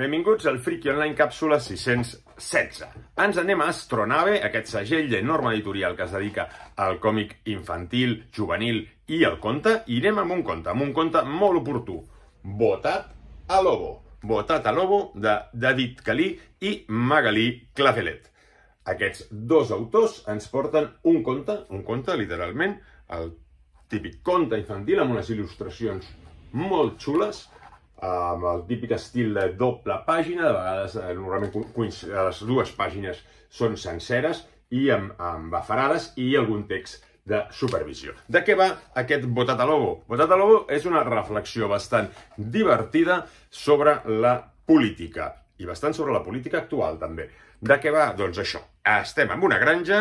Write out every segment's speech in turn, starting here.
Benvinguts al Friki Online Càpsula 616. Ens anem a Astronave, aquest segell d'enorme editorial que es dedica al còmic infantil, juvenil i al conte, i anem amb un conte, amb un conte molt oportú. Votat a Lobo. Votat a Lobo de David Calí i Magalí Clavelet. Aquests dos autors ens porten un conte, un conte literalment, el típic conte infantil amb unes il·lustracions molt xules, amb el típic estil de doble pàgina, de vegades eh, normalment eh, les dues pàgines són senceres i amb, amb bafarades i algun text de supervisió. De què va aquest Botatalogo? Lobo és una reflexió bastant divertida sobre la política i bastant sobre la política actual també. De què va? Doncs això. Estem en una granja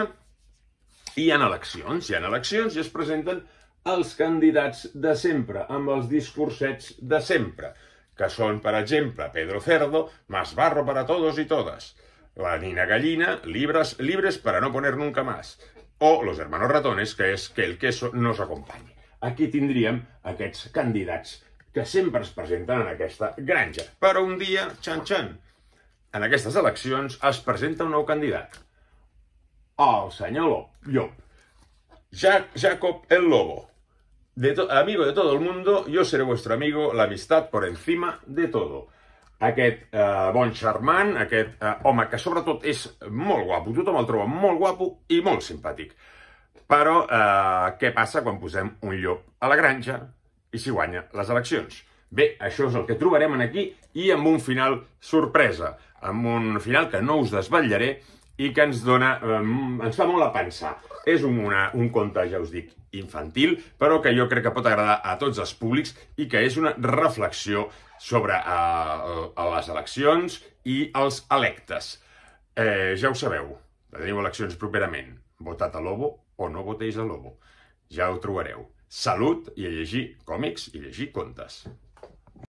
i hi ha eleccions, hi ha eleccions i es presenten els candidats de sempre, amb els discursets de sempre que són, per exemple, Pedro Cerdo, Mas barro para todos y todas, La Nina Gallina, Libres, libres para no poner nunca más, o Los hermanos ratones, que és que el queso nos acompanye. Aquí tindríem aquests candidats que sempre es presenten en aquesta granja. Però un dia, xan xan, en aquestes eleccions es presenta un nou candidat, el senyor Lop, Llop, Jacob el Lobo, de amigo de todo el mundo, yo seré vuestro amigo, la amistad por encima de todo. Aquest eh, bon charmant, aquest eh, home que sobretot és molt guapo, tothom el troba molt guapo i molt simpàtic. Però eh, què passa quan posem un llop a la granja i si guanya les eleccions? Bé, això és el que trobarem aquí i amb un final sorpresa, amb un final que no us desvetllaré, i que ens dona, eh, ens fa molt a pensar. És un, una, un conte, ja us dic, infantil, però que jo crec que pot agradar a tots els públics i que és una reflexió sobre eh, a les eleccions i els electes. Eh, ja ho sabeu, teniu eleccions properament. Votat a Lobo o no voteix a Lobo. Ja ho trobareu. Salut i a llegir còmics i llegir contes.